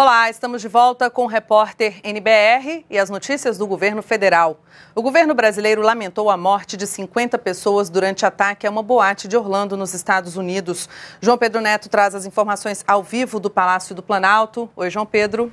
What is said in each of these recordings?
Olá, estamos de volta com o repórter NBR e as notícias do governo federal. O governo brasileiro lamentou a morte de 50 pessoas durante ataque a uma boate de Orlando, nos Estados Unidos. João Pedro Neto traz as informações ao vivo do Palácio do Planalto. Oi, João Pedro.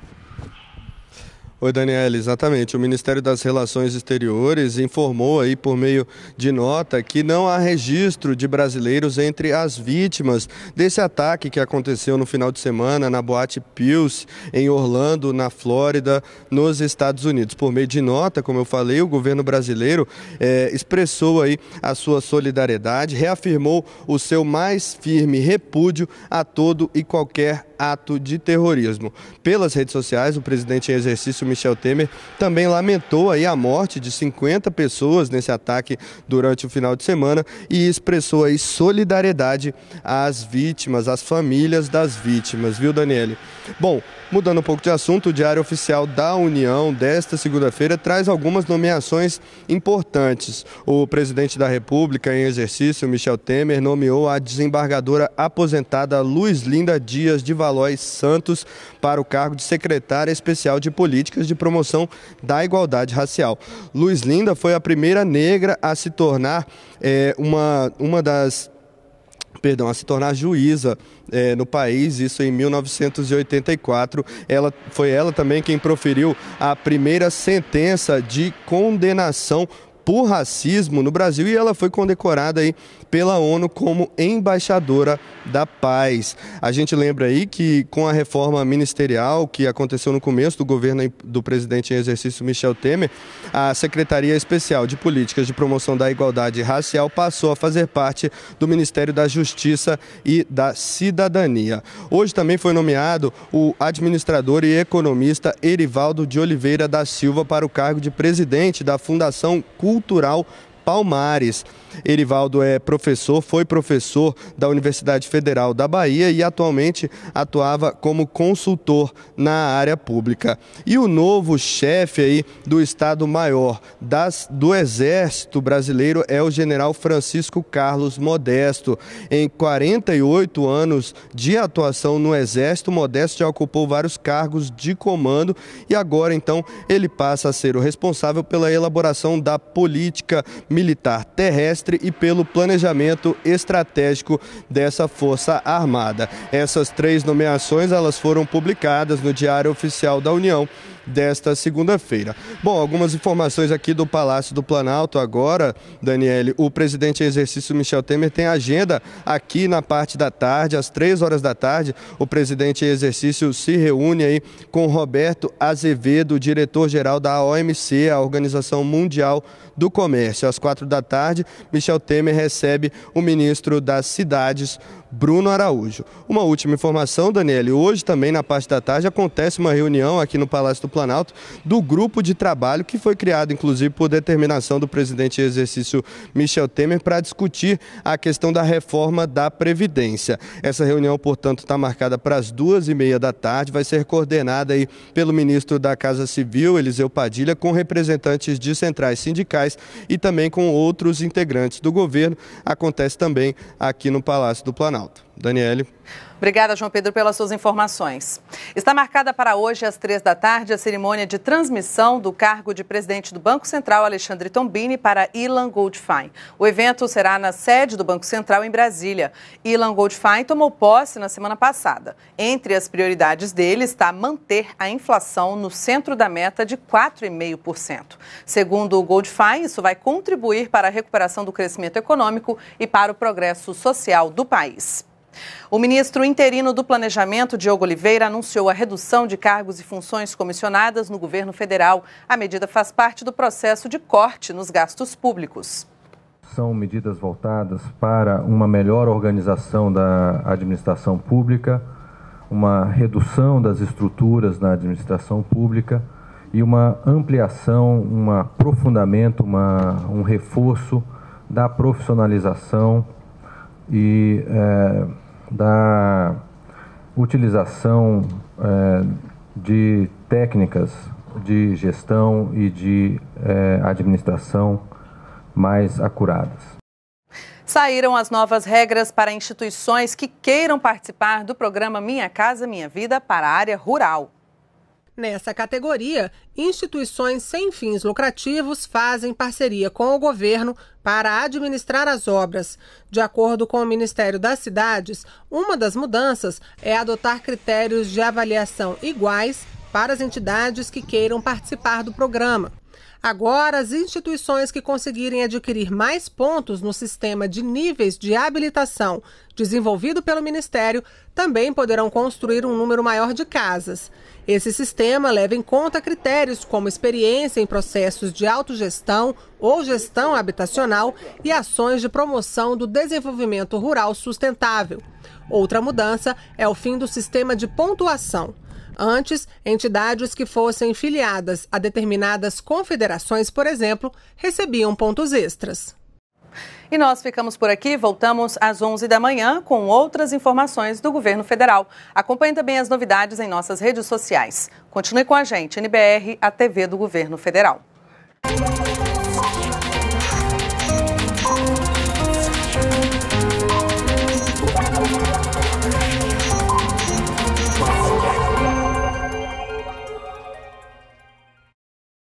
Oi, Daniela, exatamente. O Ministério das Relações Exteriores informou aí por meio de nota que não há registro de brasileiros entre as vítimas desse ataque que aconteceu no final de semana na Boate Pills, em Orlando, na Flórida, nos Estados Unidos. Por meio de nota, como eu falei, o governo brasileiro é, expressou aí a sua solidariedade, reafirmou o seu mais firme repúdio a todo e qualquer ato de terrorismo. Pelas redes sociais, o presidente em exercício ministro Michel Temer também lamentou aí a morte de 50 pessoas nesse ataque durante o final de semana e expressou aí solidariedade às vítimas, às famílias das vítimas, viu, Daniele? Bom, Mudando um pouco de assunto, o Diário Oficial da União desta segunda-feira traz algumas nomeações importantes. O presidente da República em exercício, Michel Temer, nomeou a desembargadora aposentada Luiz Linda Dias de Valois Santos para o cargo de secretária especial de políticas de promoção da igualdade racial. Luiz Linda foi a primeira negra a se tornar é, uma, uma das perdão, a se tornar juíza é, no país, isso em 1984. Ela, foi ela também quem proferiu a primeira sentença de condenação por racismo no Brasil e ela foi condecorada aí pela ONU como embaixadora da paz. A gente lembra aí que com a reforma ministerial que aconteceu no começo do governo do presidente em exercício Michel Temer, a Secretaria Especial de Políticas de Promoção da Igualdade Racial passou a fazer parte do Ministério da Justiça e da Cidadania. Hoje também foi nomeado o administrador e economista Erivaldo de Oliveira da Silva para o cargo de presidente da Fundação Cultura cultural Palmares. Erivaldo é professor, foi professor da Universidade Federal da Bahia e atualmente atuava como consultor na área pública. E o novo chefe aí do Estado-Maior das do Exército Brasileiro é o general Francisco Carlos Modesto. Em 48 anos de atuação no Exército, Modesto já ocupou vários cargos de comando e agora então ele passa a ser o responsável pela elaboração da política militar militar terrestre e pelo planejamento estratégico dessa Força Armada. Essas três nomeações elas foram publicadas no Diário Oficial da União desta segunda-feira. Bom, algumas informações aqui do Palácio do Planalto agora, Daniele. O presidente em exercício Michel Temer tem agenda aqui na parte da tarde, às três horas da tarde. O presidente em exercício se reúne aí com Roberto Azevedo, diretor-geral da OMC, a Organização Mundial do Comércio. Às quatro da tarde, Michel Temer recebe o ministro das Cidades, Bruno Araújo. Uma última informação, Daniele. Hoje também na parte da tarde acontece uma reunião aqui no Palácio do Planalto, do grupo de trabalho que foi criado, inclusive, por determinação do presidente em exercício Michel Temer, para discutir a questão da reforma da Previdência. Essa reunião, portanto, está marcada para as duas e meia da tarde, vai ser coordenada aí pelo ministro da Casa Civil, Eliseu Padilha, com representantes de centrais sindicais e também com outros integrantes do governo. Acontece também aqui no Palácio do Planalto. Daniele. Obrigada, João Pedro, pelas suas informações. Está marcada para hoje, às três da tarde, a cerimônia de transmissão do cargo de presidente do Banco Central, Alexandre Tombini, para Ilan Goldfein. O evento será na sede do Banco Central, em Brasília. Ilan Goldfein tomou posse na semana passada. Entre as prioridades dele está manter a inflação no centro da meta de 4,5%. Segundo o Goldfein, isso vai contribuir para a recuperação do crescimento econômico e para o progresso social do país. O ministro interino do Planejamento, Diogo Oliveira, anunciou a redução de cargos e funções comissionadas no governo federal. A medida faz parte do processo de corte nos gastos públicos. São medidas voltadas para uma melhor organização da administração pública, uma redução das estruturas na administração pública e uma ampliação, um aprofundamento, uma, um reforço da profissionalização e. Eh, da utilização é, de técnicas de gestão e de é, administração mais acuradas. Saíram as novas regras para instituições que queiram participar do programa Minha Casa Minha Vida para a área rural. Nessa categoria, instituições sem fins lucrativos fazem parceria com o governo para administrar as obras. De acordo com o Ministério das Cidades, uma das mudanças é adotar critérios de avaliação iguais para as entidades que queiram participar do programa. Agora, as instituições que conseguirem adquirir mais pontos no sistema de níveis de habilitação desenvolvido pelo Ministério também poderão construir um número maior de casas. Esse sistema leva em conta critérios como experiência em processos de autogestão ou gestão habitacional e ações de promoção do desenvolvimento rural sustentável. Outra mudança é o fim do sistema de pontuação. Antes, entidades que fossem filiadas a determinadas confederações, por exemplo, recebiam pontos extras. E nós ficamos por aqui, voltamos às 11 da manhã com outras informações do governo federal. Acompanhe também as novidades em nossas redes sociais. Continue com a gente, NBR, a TV do governo federal.